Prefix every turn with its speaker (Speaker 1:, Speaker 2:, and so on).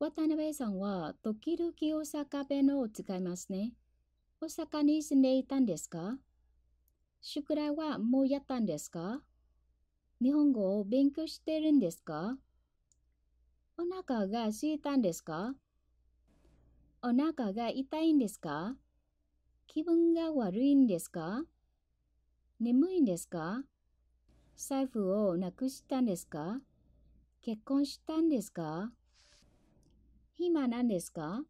Speaker 1: 渡辺さんは時々大阪弁を使いますね。大阪に住んでいたんですか宿題はもうやったんですか日本語を勉強してるんですかお腹が空いたんですかお腹が痛いんですか気分が悪いんですか眠いんですか財布をなくしたんですか結婚したんですか今何ですか